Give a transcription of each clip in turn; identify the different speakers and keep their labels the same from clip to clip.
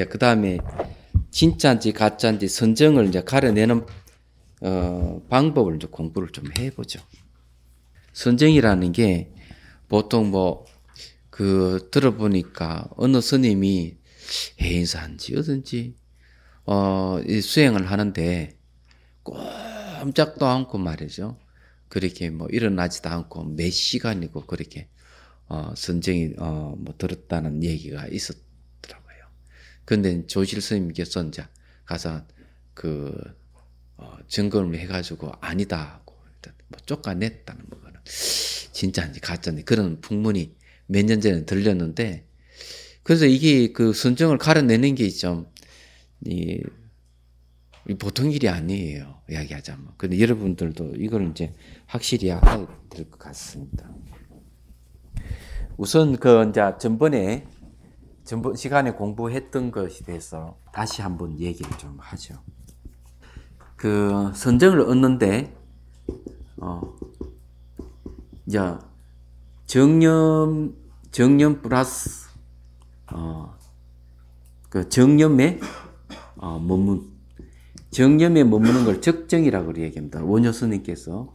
Speaker 1: 이제 그 다음에 진짜인지 가짜인지 선정을 이제 가려내는 어, 방법을 이제 공부를 좀 해보죠. 선정이라는 게 보통 뭐 그 들어보니까 어느 스님이 해인사인지 어딘지 어, 수행을 하는데 꼼짝도 않고 말이죠. 그렇게 뭐 일어나지도 않고 몇 시간이고 그렇게 어, 선정이 어, 뭐 들었다는 얘기가 있었. 근데 조실 선 스님께서 이제 가서 그 어, 증거를 해가지고 아니다 하고 일단 뭐 쫓아냈다는 거는 진짜인지 가짜인지 그런 풍문이 몇 년 전에 들렸는데 그래서 이게 그선정을 가려내는 게 좀이 보통 일이 아니에요. 이야기하자면. 근데 여러분들도 이걸 이제 확실히 알아야 될 것 같습니다. 우선 그 이제 전번에 전번 시간에 공부했던 것에 대해서 다시 한번 얘기를 좀 하죠. 그 선정을 얻는데 어 이제 정념 정념 플러스 어그 정념에 어 머문 정념에 머무는 걸 적정이라고 얘기합니다. 원효 스님께서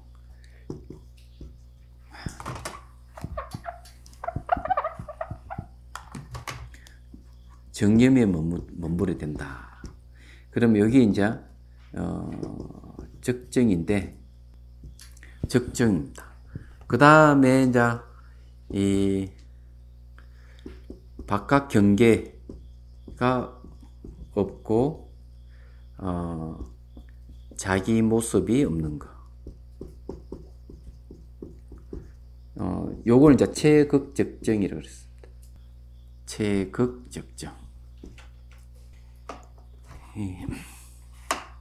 Speaker 1: 정념에 몸부려 된다. 그럼 여기 이제 어, 적정인데 적정입니다. 그 다음에 이제 이 바깥 경계가 없고 어, 자기 모습이 없는 거. 어, 요걸 이제 최극적정이라고 그랬습니다. 최극적정. 예.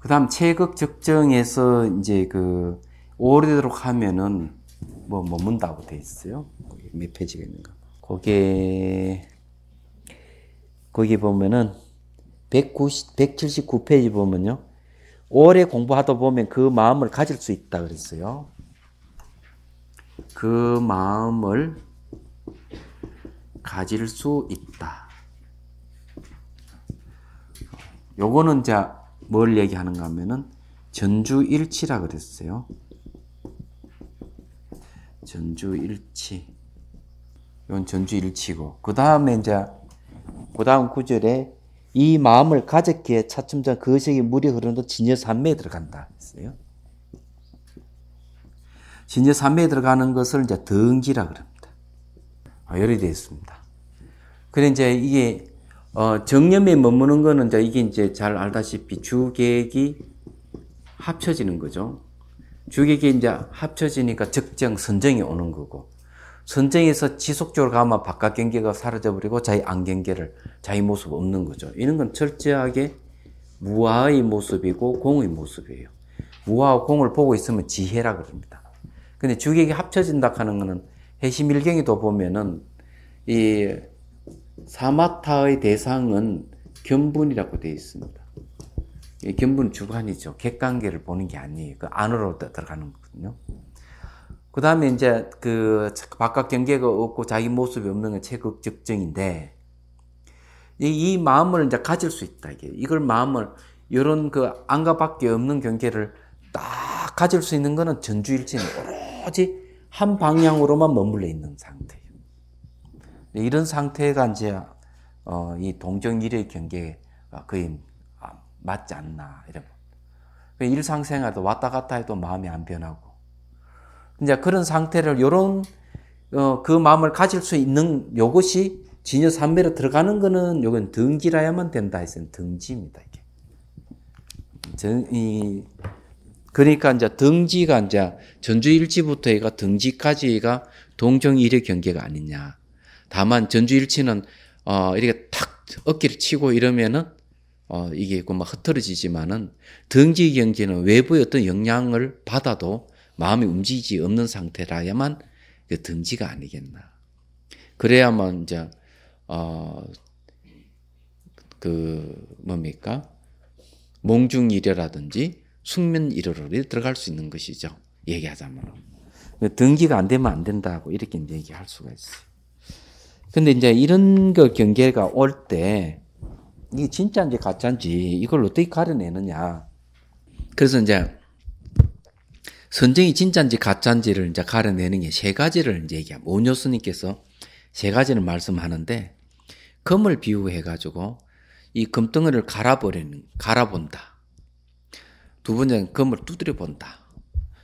Speaker 1: 그 다음 체격 적정에서 이제 그 오래도록 하면은 뭐 머문다고 돼 있어요. 몇 페이지가 있는가. 그게, 거기 보면은 190, 179페이지 보면요. 오래 공부하다 보면 그 마음을 가질 수 있다 그랬어요. 그 마음을 가질 수 있다. 요거는 자뭘 얘기하는가 하면은 전주일치라 그랬어요. 전주일치. 이건 전주일치고 그 다음에 이제 그 다음 구절에 이 마음을 가졌기에 차츰 그 의식이 물이 흐르는 진여 산매에 들어간다 했어요. 진여 산매에 들어가는 것을 이제 등지라 그럽니다. 아, 열이 되어 있습니다. 그래 이제 이게 어, 정념에 머무는 거는 이제 이게 이제 잘 알다시피 주객이 합쳐지는 거죠. 주객이 이제 합쳐지니까 적정 선정이 오는 거고 선정에서 지속적으로 가면 바깥 경계가 사라져버리고 자기 안경계를 자기 모습 없는 거죠. 이런 건 철저하게 무아의 모습이고 공의 모습이에요. 무아와 공을 보고 있으면 지혜라 그럽니다. 근데 주객이 합쳐진다 하는 거는 해심일경이도 보면은 이 사마타의 대상은 견분이라고 되어 있습니다. 견분 주관이죠. 객관계를 보는 게 아니에요. 그 안으로 들어가는 거거든요. 그 다음에 이제 그 바깥 경계가 없고 자기 모습이 없는 게 체급 적정인데 이, 마음을 이제 가질 수 있다. 이게 이걸 마음을 이런 그 안가밖에 없는 경계를 딱 가질 수 있는 거는 전주일체는 오로지 한 방향으로만 머물러 있는 상태. 네, 이런 상태가이제 어, 이 동정일의 경계가 거의 아, 맞지 않나 이런 그 일상생활도 왔다 갔다 해도 마음이 안 변하고 이제 그런 상태를 요런 어, 그 마음을 가질 수 있는 요것이 진여 삼매로 들어가는 거는 요건 등지라야만 된다 했으니 등지입니다 이게 전, 이, 그러니까 이제 등지가 이제 전주일지부터 얘가 등지까지가 동정일의 경계가 아니냐 다만 전주일치는 어, 이렇게 탁 어깨를 치고 이러면은 어, 이게 있고 그 막 흐트러지지만은 등지 경기는 외부의 어떤 영향을 받아도 마음이 움직이지 없는 상태라야만 그 등지가 아니겠나. 그래야만 이제 어, 그 뭡니까 몽중일여라든지 숙면일여로 들어갈 수 있는 것이죠. 얘기하자면 등기가 안 되면 안 된다고 이렇게 얘기할 수가 있어요. 근데 이제 이런 거 경계가 올 때 이게 진짜인지 가짜인지 이걸 어떻게 가려내느냐. 그래서 이제 선정이 진짜인지 가짜인지를 이제 가려내는 게 세 가지를 이제 얘기합니다. 오녀스님께서 세 가지를 말씀하는데 금을 비유해 가지고 이 금덩어리를 갈아버리는 갈아본다. 두 번째는 금을 두드려 본다.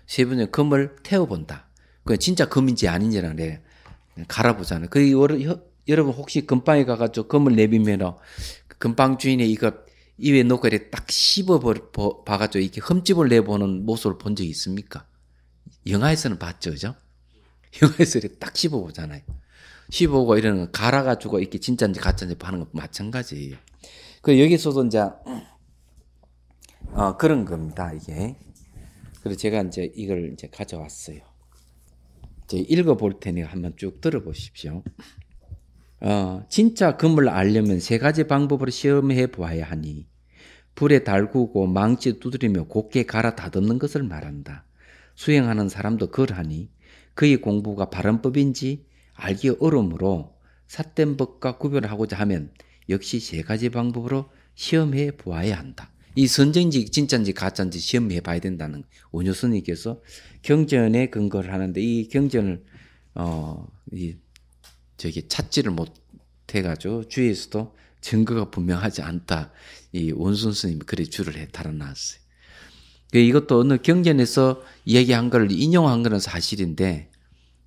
Speaker 1: 세 번째는 금을 태워 본다. 그 진짜 금인지 아닌지는 갈아보잖아요. 그 여러분 혹시 금방에 가가지고 금을 내비면 금방 주인의 이거 입에 놓고 이렇게 딱 씹어 봐가지고 이렇게 흠집을 내보는 모습을 본 적이 있습니까? 영화에서는 봤죠, 그죠? 영화에서 이렇게 딱 씹어 보잖아요. 씹어보고 이러는 갈아가지고 이렇게 진짜인지 가짜인지 파는 거 마찬가지예요. 그 여기서도 이제 어, 그런 겁니다, 이게. 그래서 제가 이제 이걸 이제 가져왔어요. 읽어 볼 테니 한번 쭉 들어보십시오. 어, 진짜 금을 알려면 세 가지 방법으로 시험해 보아야 하니 불에 달구고 망치 두드리며 곱게 갈아 다듬는 것을 말한다. 수행하는 사람도 그러하니 그의 공부가 바른 법인지 알기 어려우므로 삿된 법과 구별하고자 하면 역시 세 가지 방법으로 시험해 보아야 한다. 이선정인지 진짜인지 가짜인지 시험해 봐야 된다는 원효 스님께서 경전에 근거를 하는데 이 경전을 어이 저기 찾지를 못해가지고 주위에서도 증거가 분명하지 않다 이 원순 스님이 그래 줄을 해 달아놨어요. 그 이것도 어느 경전에서 이기한걸 인용한 거는 사실인데,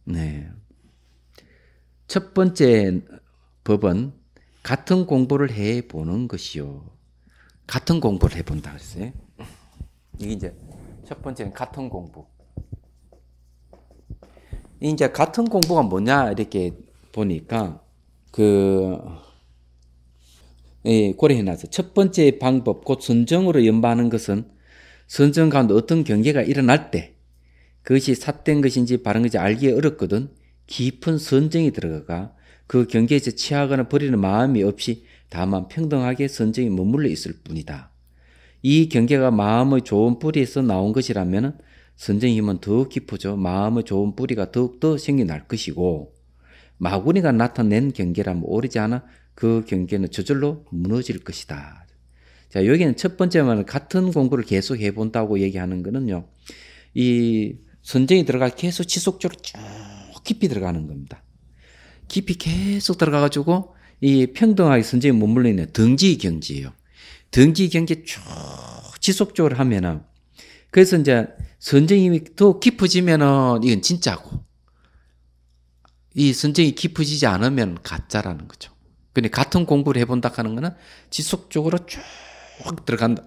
Speaker 1: 네. 첫 번째 법은 같은 공부를 해 보는 것이요. 같은 공부를 해본다 그랬어요. 이게 이제 첫 번째는 같은 공부. 이제 같은 공부가 뭐냐 이렇게 보니까 그 예, 고려해놔서 첫 번째 방법 곧 선정으로 연마하는 것은 선정 가운데 어떤 경계가 일어날 때 그것이 삿된 것인지 바른 것인지 알기 어렵거든 깊은 선정이 들어가 그 경계에서 취하거나 버리는 마음이 없이 다만 평등하게 선정이 머물러 있을 뿐이다. 이 경계가 마음의 좋은 뿌리에서 나온 것이라면 선정 힘은 더 깊어져 마음의 좋은 뿌리가 더욱더 생겨날 것이고 마구니가 나타낸 경계라면 오르지 않아 그 경계는 저절로 무너질 것이다. 자, 여기는 첫 번째만 같은 공부를 계속 해본다고 얘기하는 거는요. 이 선정이 들어가 계속 지속적으로 쭉 깊이 들어가는 겁니다. 깊이 계속 들어가가지고 이 평등하게 선생님 못 물리는 등지 경제예요. 등지 경제 쭉 지속적으로 하면은 그래서 이제 선생이더 깊어지면은 이건 진짜고 이 선생이 깊어지지 않으면 가짜라는 거죠. 근데 같은 공부를 해본다 하는 거는 지속적으로 쭉 들어간다.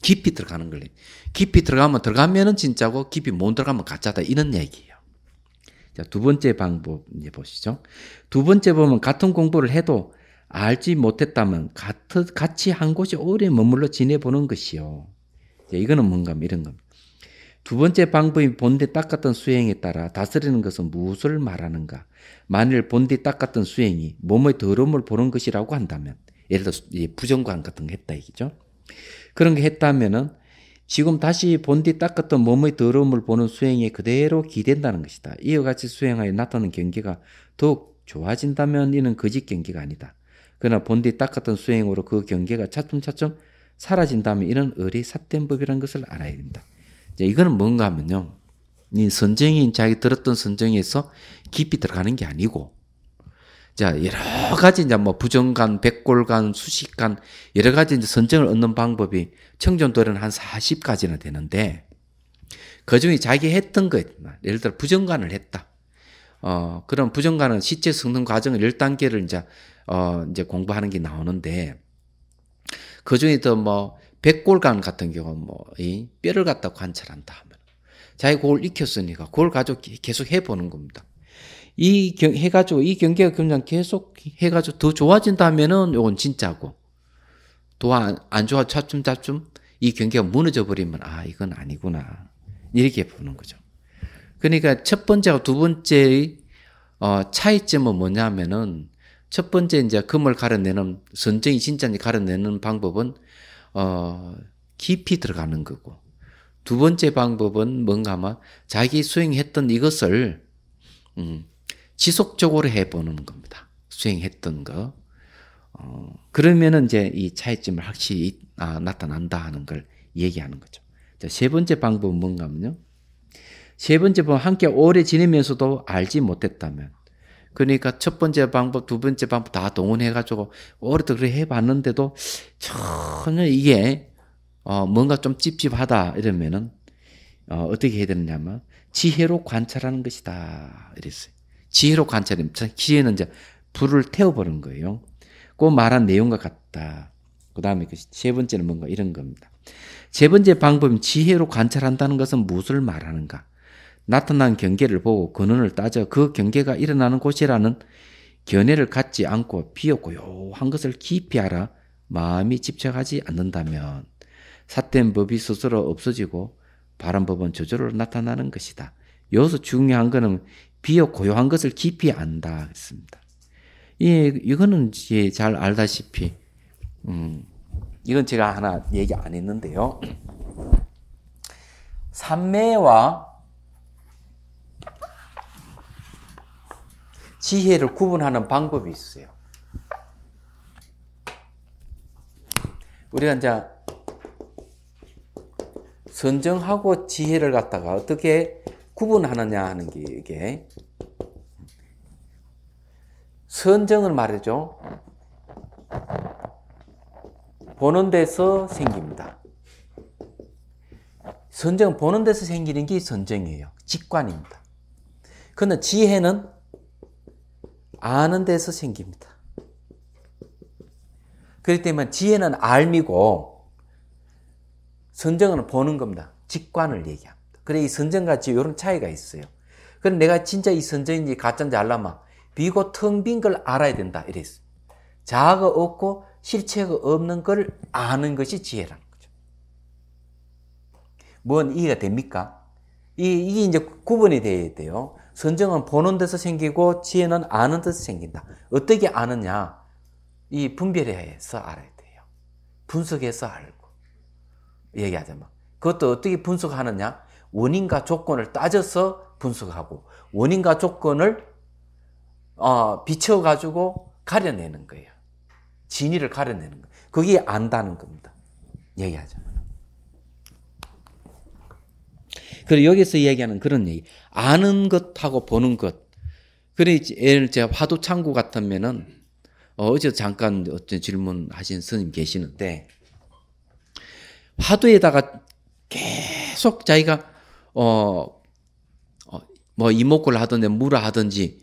Speaker 1: 깊이 들어가는 거래. 깊이 들어가면 들어가면은 진짜고 깊이 못 들어가면 가짜다 이런 얘기. 자, 두 번째 방법 이제 보시죠. 두 번째 보면 같은 공부를 해도 알지 못했다면 같은, 같이 한 곳이 오래 머물러 지내보는 것이요. 자, 예, 이거는 뭔가 이런 겁니다. 두 번째 방법이 본디 닦았던 수행에 따라 다스리는 것은 무엇을 말하는가? 만일 본디 닦았던 수행이 몸의 더러움을 보는 것이라고 한다면, 예를 들어 부정관 같은 거 했다 이기죠. 그런 게 했다면은 지금 다시 본뒤 닦았던 몸의 더러움을 보는 수행에 그대로 기댄다는 것이다. 이와 같이 수행하여 나타나 경계가 더욱 좋아진다면 이는 거짓 경계가 아니다. 그러나 본뒤 닦았던 수행으로 그 경계가 차츰차츰 사라진다면 이는 을이 삿된 법이라는 것을 알아야 된다. 이제 이거는 뭔가 하면요. 이 선정인 자기 들었던 선정에서 깊이 들어가는 게 아니고 자, 여러 가지 이제 뭐부정관백골관수식관 여러 가지 이제 선정을 얻는 방법이 청정도에는 한 40가지나 되는데, 그 중에 자기 했던 것, 예를 들어 부정관을 했다. 어, 그럼 부정관은 시체 성능 과정을 10단계를 이제, 어, 이제 공부하는 게 나오는데, 그 중에 또 뭐, 백골관 같은 경우는 뭐, 이 뼈를 갖다 관찰한다 하면, 자기 그걸 익혔으니까 그걸 가지고 계속 해보는 겁니다. 이 경, 해가지고 이 경계가 그냥 계속 해가지고 더 좋아진다면은 요건 진짜고 또안안 좋아 차츰차츰 이 경계가 무너져 버리면 아 이건 아니구나 이렇게 보는 거죠. 그러니까 첫 번째와 두 번째의 어, 차이점은 뭐냐면은 첫 번째 이제 금을 가려내는 선정이 진짜인지 가려내는 방법은 어, 깊이 들어가는 거고 두 번째 방법은 뭔가 아마 자기 수행했던 이것을 음, 지속적으로 해보는 겁니다. 수행했던 거. 어, 그러면은 이제 이 차이점을 확실히 아, 나타난다 하는 걸 얘기하는 거죠. 자, 세 번째 방법은 뭔가면요. 세 번째 방법 함께 오래 지내면서도 알지 못했다면 그러니까 첫 번째 방법, 두 번째 방법 다 동원해가지고 오래도록 그래 해봤는데도 전혀 이게 어, 뭔가 좀 찝찝하다 이러면은 어, 어떻게 해야 되느냐면 하 지혜로 관찰하는 것이다 이랬어요. 지혜로 관찰입 지혜는 이제 불을 태워버린 거예요. 그 말한 내용과 같다. 그 다음에 그 세 번째는 뭔가 이런 겁니다. 세 번째 방법인 지혜로 관찰한다는 것은 무엇을 말하는가? 나타난 경계를 보고 근원을 따져 그 경계가 일어나는 곳이라는 견해를 갖지 않고 비었고요한 것을 깊이 알아 마음이 집착하지 않는다면 사된 법이 스스로 없어지고 바른 법은 저절로 나타나는 것이다. 여기서 중요한 것은 비어 고요한 것을 깊이 안다 했습니다. 예, 이거는 예, 잘 알다시피 음, 이건 제가 하나 얘기 안 했는데요. 삼매와 지혜를 구분하는 방법이 있어요. 우리가 이제 선정하고 지혜를 갖다가 어떻게 구분하느냐 하는 게 이게 선정을 말이죠. 보는 데서 생깁니다. 선정 보는 데서 생기는 게 선정이에요. 직관입니다. 그러나 지혜는 아는 데서 생깁니다. 그렇기 때문에 지혜는 알미고 선정은 보는 겁니다. 직관을 얘기합니다. 그래 이 선전같이 이런 차이가 있어요. 그럼 내가 진짜 이 선전인지 가짜인지 알라마 비고 텅 빈 걸 알아야 된다 이랬어. 자아가 없고 실체가 없는 걸 아는 것이 지혜라는 거죠. 뭔 이해가 됩니까? 이, 이게 이제 구분이 돼야 돼요. 선정은 보는 데서 생기고 지혜는 아는 데서 생긴다. 어떻게 아느냐? 이 분별해서 알아야 돼요. 분석해서 알고. 얘기하자면. 그것도 어떻게 분석하느냐? 원인과 조건을 따져서 분석하고 원인과 조건을 어, 비춰가지고 가려내는 거예요. 진위를 가려내는 거 그게 안다는 겁니다. 얘기하자 그리고 여기서 얘기하는 그런 얘기. 아는 것하고 보는 것. 그래, 예를 제가 화두 창구 같으면은, 어, 어제 잠깐 어떤 질문 하신 스님 계시는데, 화두에다가 계속 자기가 어, 어, 뭐 이목구를 하든지 물을 하든지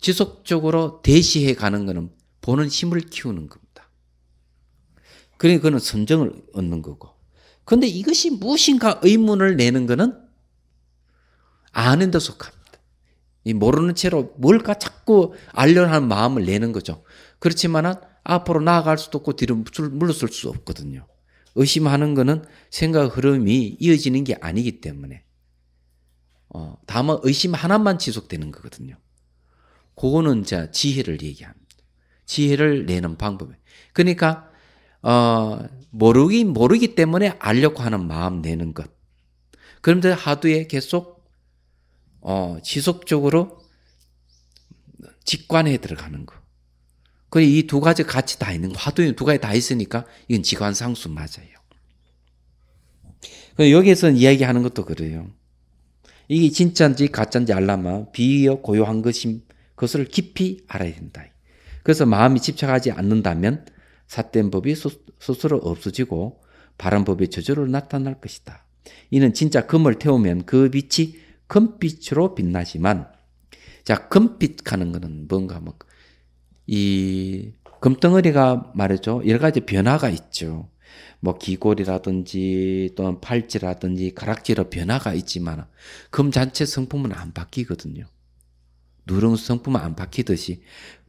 Speaker 1: 지속적으로 대시해 가는 것은 보는 힘을 키우는 겁니다. 그러니 그는 선정을 얻는 거고. 근데 이것이 무엇인가 의문을 내는 것은 아는 데 속합니다. 이 모르는 채로 뭘까 자꾸 알려는 마음을 내는 거죠. 그렇지만 앞으로 나아갈 수도 없고 뒤로 물러설 수 없거든요. 의심하는 것은 생각 흐름이 이어지는 게 아니기 때문에. 어, 다만 의심 하나만 지속되는 거거든요. 그거는 자 지혜를 얘기합니다. 지혜를 내는 방법. 그러니까 어, 모르긴 모르기 때문에 알려고 하는 마음 내는 것. 그런데 하도에 계속 어, 지속적으로 직관에 들어가는 거. 그이 두 가지 같이 다 있는 거. 화두에 두 가지 다 있으니까 이건 직관상수 맞아요. 여기에서 이야기하는 것도 그래요. 이게 진짜인지 가짜인지 알라면 비어 고요한 것임 그 것을 깊이 알아야 된다. 그래서 마음이 집착하지 않는다면 삿된 법이 소, 스로 없어지고 바른 법이 저절로 나타날 것이다. 이는 진짜 금을 태우면 그 빛이 금빛으로 빛나지만 자 금빛 하는 것은 뭔가 뭐 이 금덩어리가 말이죠 여러 가지 변화가 있죠. 뭐귀골이라든지 또는 팔찌라든지 가락지로 변화가 있지만 금 자체 성품은 안 바뀌거든요. 누룽 성품은 안 바뀌듯이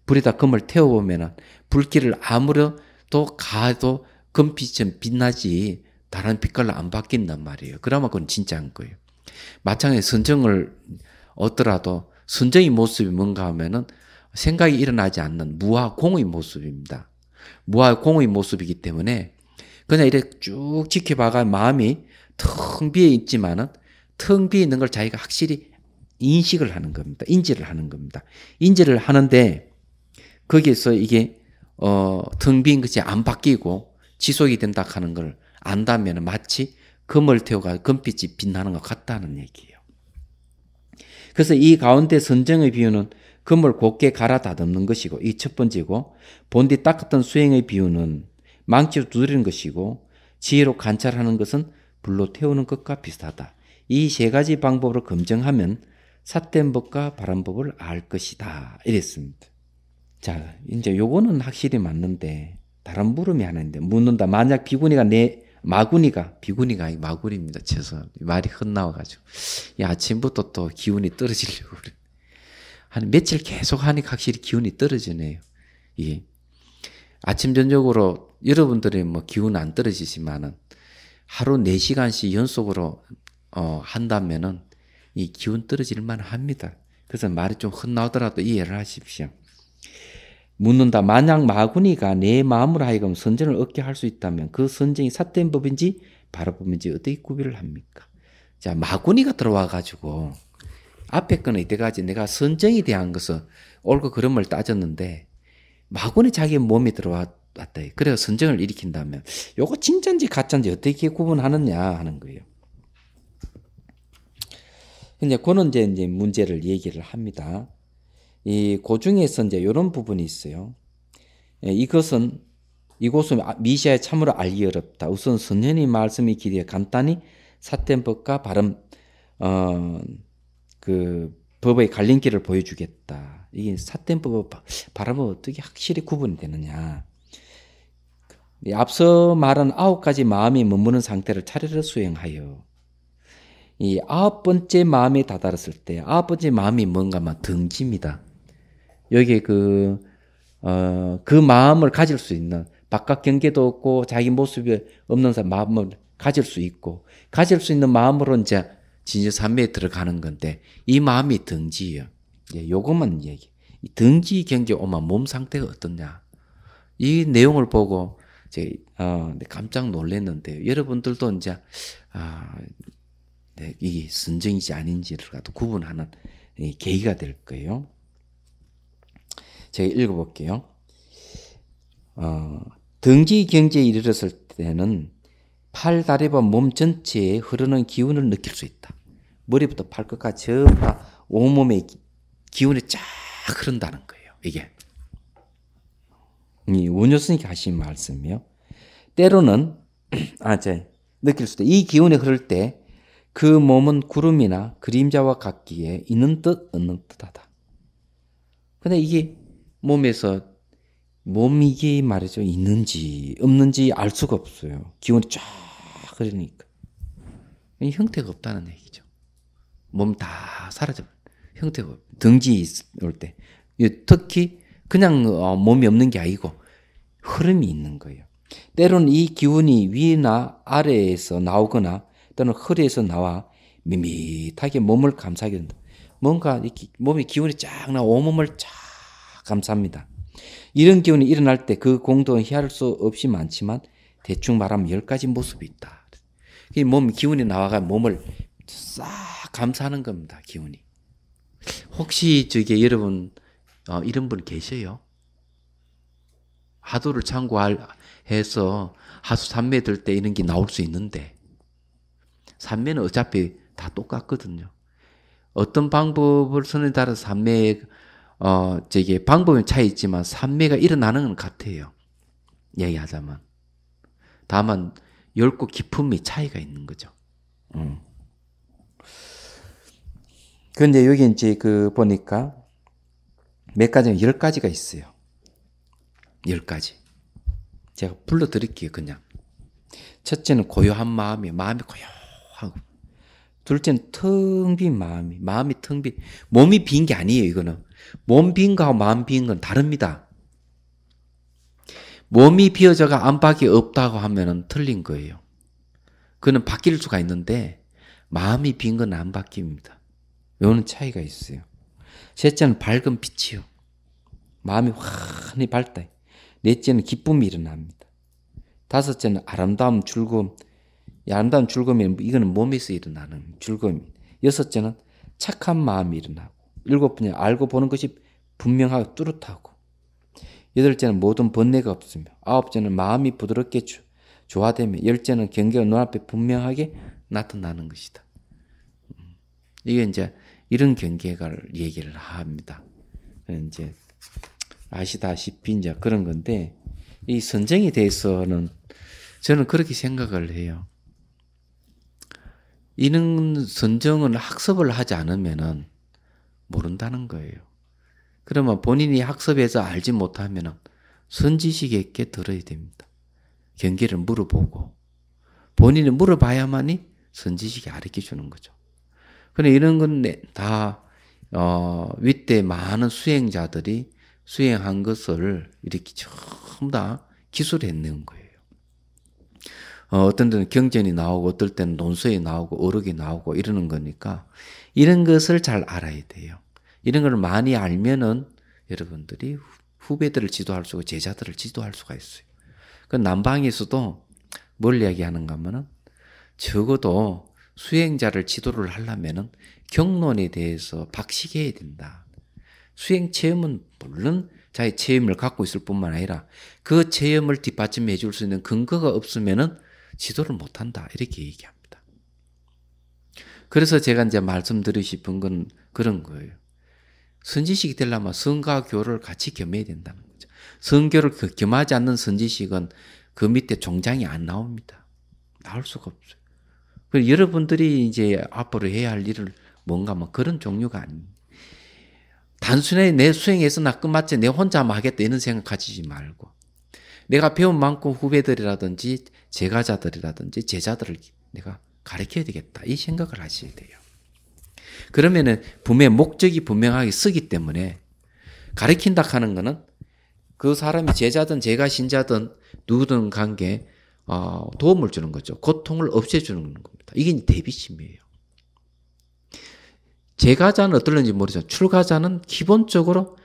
Speaker 1: 불에다 금을 태워보면 불길을 아무래도 가도 금빛은 빛나지 다른 빛깔로 안 바뀐단 말이에요. 그러면 그건 진짜인 거예요. 마찬가지 선정을 얻더라도 선정의 모습이 뭔가 하면은 생각이 일어나지 않는 무화 공의 모습입니다. 무화 공의 모습이기 때문에 그냥 이렇게 쭉 지켜봐가 마음이 텅 비어 있지만은 텅 비어 있는 걸 자기가 확실히 인식을 하는 겁니다. 인지를 하는 겁니다. 인지를 하는데 거기에서 이게 어, 텅 비인 것이 안 바뀌고 지속이 된다 하는 걸 안다면 마치 금을 태워가 금빛이 빛나는 것 같다는 얘기예요. 그래서 이 가운데 선정의 비유는 금을 곱게 갈아 다듬는 것이고 이 첫 번째고 본디 닦았던 수행의 비유는 망치로 두드리는 것이고 지혜로 관찰하는 것은 불로 태우는 것과 비슷하다. 이 세 가지 방법으로 검증하면 삿된 법과 바른 법을 알 것이다. 이랬습니다. 자, 이제 요거는 확실히 맞는데 다른 물음이 하나 있는데 묻는다. 만약 비구니가 내 마구니가 비구니가 아니 마구니입니다. 죄송 말이 헛나와가지고 이 아침부터 또 기운이 떨어지려고 그래. 한 며칠 계속 하니까 확실히 기운이 떨어지네요. 예. 아침 저녁으로 여러분들이 뭐 기운 안 떨어지지만은 하루 4시간씩 연속으로 어 한다면은 이 기운 떨어질 만 합니다. 그래서 말이 좀 헛나오더라도 이해를 하십시오. 묻는다. 만약 마구니가 내 마음으로 하여금 선전을 얻게 할 수 있다면 그 선전이 삿된 법인지 바로 법인지 어떻게 구별을 합니까? 자, 마구니가 들어와가지고 앞에 거는 이때까지 내가 선정에 대한 것을 옳고 그름을 따졌는데 마군이 자기 몸에 들어왔다. 그래서 선정을 일으킨다면 요거 진짜인지 가짜인지 어떻게 구분하느냐 하는 거예요. 이제 그런 이제, 이제 문제를 얘기를 합니다. 이, 그 중에서 이제 요런 부분이 있어요. 예, 이것은, 이곳은 아, 미시아의 참으로 알기 어렵다. 우선 선현이 말씀이 기대에 간단히 사템법과 발음, 어, 그, 법의 갈림길을 보여주겠다. 이게 사된 법을 바람을 어떻게 확실히 구분이 되느냐. 앞서 말한 아홉 가지 마음이 머무는 상태를 차례로 수행하여 이 아홉 번째 마음에 다다랐을 때 아홉 번째 마음이 뭔가 막 등집니다. 여기 그, 어, 그 마음을 가질 수 있는 바깥 경계도 없고 자기 모습이 없는 사람 마음을 가질 수 있고 가질 수 있는 마음으로 이제 진실 산매에 들어가는 건데 이 마음이 등지예요. 예, 요것만 얘기. 등지 경계 오면 몸 상태가 어떠냐. 이 내용을 보고 제 어, 깜짝 놀랐는데 여러분들도 이제 아, 네, 이게 선정이지 아닌지를 가도 구분하는 이 예, 계기가 될 거예요. 제가 읽어볼게요. 어, 등지 경제에 이르렀을 때는 팔, 다리와 몸 전체에 흐르는 기운을 느낄 수 있다. 머리부터 발끝까지 전부 다 온몸에 기운이 쫙 흐른다는 거예요. 이게. 이 원효스님께 하신 말씀이요. 때로는, 아, 제 느낄 수도, 이 기운이 흐를 때 그 몸은 구름이나 그림자와 같기에 있는 듯, 없는 듯 하다. 근데 이게 몸에서 몸이게 말이죠. 있는지, 없는지 알 수가 없어요. 기운이 쫙 흐르니까. 형태가 없다는 얘기죠. 몸 다 사라져. 형태가 없. 등지 올 때. 특히 그냥 어, 몸이 없는 게 아니고 흐름이 있는 거예요. 때로이 기운이 위나 아래에서 나오거나 또는 허리에서 나와 밋밋하게 몸을 감싸게 된다. 뭔가 이렇게 몸에 기운이 쫙 나, 온몸을 쫙 감쌉니다. 이런 기운이 일어날 때 그 공도는 희할 수 없이 많지만 대충 말하면 열 가지 모습이 있다. 몸 기운이 나와가 몸을 싹 감싸는 겁니다. 기운이. 혹시 저기 여러분 어, 이런 분 계세요? 하도를 참고해서 하수 산매 들때 이런 게 나올 수 있는데 산매는 어차피 다 똑같거든요. 어떤 방법을 선에 따라 산매에 어, 저게 방법은 차이 있지만 산매가 일어나는 건 같아요. 얘기하자면. 다만, 열고 깊음이 차이가 있는 거죠. 음. 그런데 여기 이제 그 보니까 몇 가지, 열 가지가 있어요. 열 가지. 제가 불러드릴게요, 그냥. 첫째는 고요한 마음이, 마음이 고요하고. 둘째는 텅 빈 마음이, 마음이 텅 빈, 몸이 빈 게 아니에요, 이거는. 몸빈과 마음 빈 건 다릅니다. 몸이 비어져가 안팎이 없다고 하면은 틀린 거예요. 그는 바뀔 수가 있는데 마음이 빈 건 안 바뀝니다. 요는 차이가 있어요. 셋째는 밝은 빛이요. 마음이 환히 밝다. 넷째는 기쁨이 일어납니다. 다섯째는 아름다움, 즐거움. 아름다운 즐거움이 이거는 몸에서 일어나는 즐거움. 여섯째는 착한 마음이 일어나고 일곱 번째 알고 보는 것이 분명하고 뚜렷하고 여덟째는 모든 번뇌가 없으며 아홉째는 마음이 부드럽게 조화되며 열째는 경계가 눈앞에 분명하게 나타나는 것이다. 음, 이게 이제 이런 경계를 얘기를 합니다. 이제 아시다시피 이제 그런 건데 이 선정에 대해서는 저는 그렇게 생각을 해요. 이런 선정은 학습을 하지 않으면은 모른다는 거예요. 그러면 본인이 학습해서 알지 못하면 선지식 있게 들어야 됩니다. 경계를 물어보고 본인이 물어봐야만이 선지식이 가르쳐 주는 거죠. 그런데 이런 건다 어, 윗대 많은 수행자들이 수행한 것을 이렇게 전부 다 기술했는 거예요. 어, 어떤 때는 경전이 나오고 어떨 때는 논서에 나오고 어록이 나오고 이러는 거니까 이런 것을 잘 알아야 돼요. 이런 걸 많이 알면은 여러분들이 후배들을 지도할 수고 있 제자들을 지도할 수가 있어요. 그 남방에서도 뭘 이야기하는가 하면은 적어도 수행자를 지도를 하려면은 경론에 대해서 박식해야 된다. 수행 체험은 물론 자기 체험을 갖고 있을 뿐만 아니라 그 체험을 뒷받침해 줄 수 있는 근거가 없으면은 지도를 못 한다. 이렇게 얘기합니다. 그래서 제가 이제 말씀드리고 싶은 건 그런 거예요. 선지식이 되려면 성과 교를 같이 겸해야 된다는 거죠. 성교를 겸하지 않는 선지식은 그 밑에 종장이 안 나옵니다. 나올 수가 없어요. 그래서 여러분들이 이제 앞으로 해야 할 일을 뭔가 뭐 그런 종류가 아닙니다. 단순히 내 수행해서 나 끝마치 내 혼자만 하겠다 이런 생각 가지지 말고 내가 배운 만큼 후배들이라든지 제가자들이라든지 제자들을 내가 가르쳐야 되겠다 이 생각을 하셔야 돼요. 그러면은 분명 목적이 분명하게 쓰기 때문에 가르킨다 하는 거는 그 사람이 제자든 제가 신자든 누구든 관계 어, 도움을 주는 거죠. 고통을 없애주는 겁니다. 이게 대비심이에요. 제가자는 어떨는지 모르죠. 출가자는 기본적으로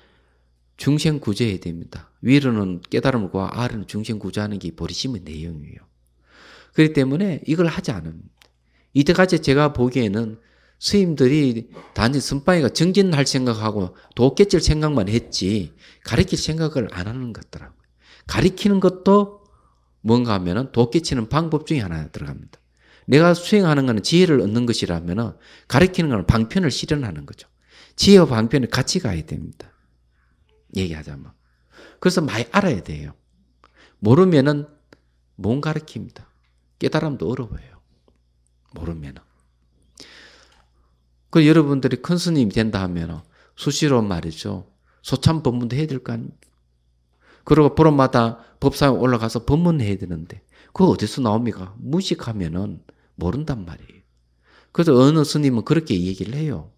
Speaker 1: 중생 구제해야 됩니다. 위로는 깨달음을 아래는 중생 구제하는 게 버리심의 내용이에요. 그렇기 때문에 이걸 하지 않습 이때까지 제가 보기에는 스님들이 단지 선방이가 정진할 생각하고 도 깨질 생각만 했지 가르칠 생각을 안 하는 것더라고요. 가르치는 것도 뭔가 하면은 도 깨치는 방법 중에 하나 들어갑니다. 내가 수행하는 것은 지혜를 얻는 것이라면은 가르치는 것은 방편을 실현하는 거죠. 지혜와 방편을 같이 가야 됩니다. 얘기하자면. 뭐. 그래서 많이 알아야 돼요. 모르면은 못 가르칩니다. 깨달음도 어려워요. 모르면은. 그 여러분들이 큰 스님이 된다 하면 수시로 말이죠. 소참 법문도 해야 될 거 아닙니까? 그리고 보름마다 법상에 올라가서 법문해야 되는데 그거 어디서 나옵니까? 무식하면은 모른단 말이에요. 그래서 어느 스님은 그렇게 얘기를 해요.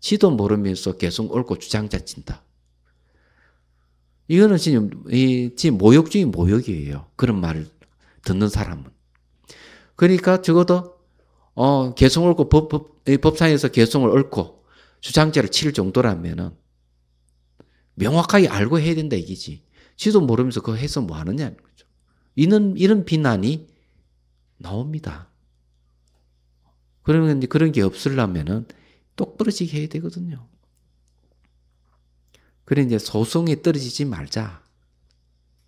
Speaker 1: 지도 모르면서 계속 옳고 주장자친다. 이거는 지금, 이, 지금 모욕 중인 모욕이에요. 그런 말을 듣는 사람은. 그러니까 적어도, 어, 계속 옳고 법, 법, 법상에서 개성을 옳고 주장자를 치를 정도라면은 명확하게 알고 해야 된다 이기지. 지도 모르면서 그거 해서 뭐 하느냐는 거죠. 이런, 이런 비난이 나옵니다. 그러면 그런 게 없으려면은 똑부러지게 해야 되거든요. 그래 이제 소송에 떨어지지 말자.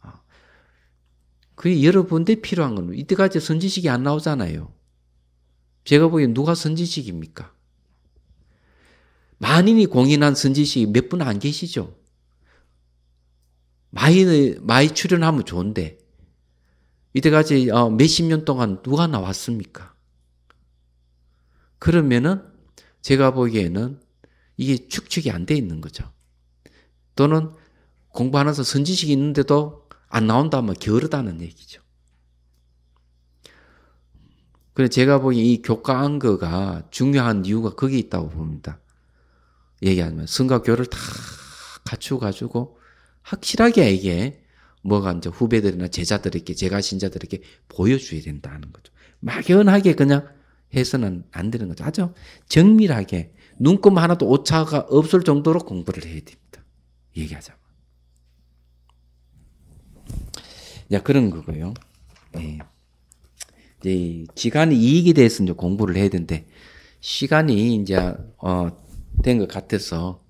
Speaker 1: 아, 그게 여러분들 필요한 거 이때까지 선지식이 안 나오잖아요. 제가 보기엔 누가 선지식입니까? 만인이 공인한 선지식 몇분 안 계시죠? 많이, 많이 출연하면 좋은데, 이때까지 어, 몇십 년 동안 누가 나왔습니까? 그러면은 제가 보기에는 이게 축적이 안 돼 있는 거죠. 또는 공부하면서 선지식이 있는데도 안 나온다면 게으르다는 얘기죠. 그래서 제가 보기엔 이 교과 안거가 중요한 이유가 거기 있다고 봅니다. 얘기하면 성과교를 다 갖추어가지고 확실하게 이게 뭐가 이제 후배들이나 제자들에게 제가 신자들에게 보여줘야 된다는 거죠. 막연하게 그냥 해서는 안 되는 거죠. 아주 정밀하게 눈금 하나도 오차가 없을 정도로 공부를 해야 됩니다. 얘기하자. 야 그런 거고요. 네. 이제 시간이 이익이 됐으면 공부를 해야 되는데 시간이 이제 어된 것 같아서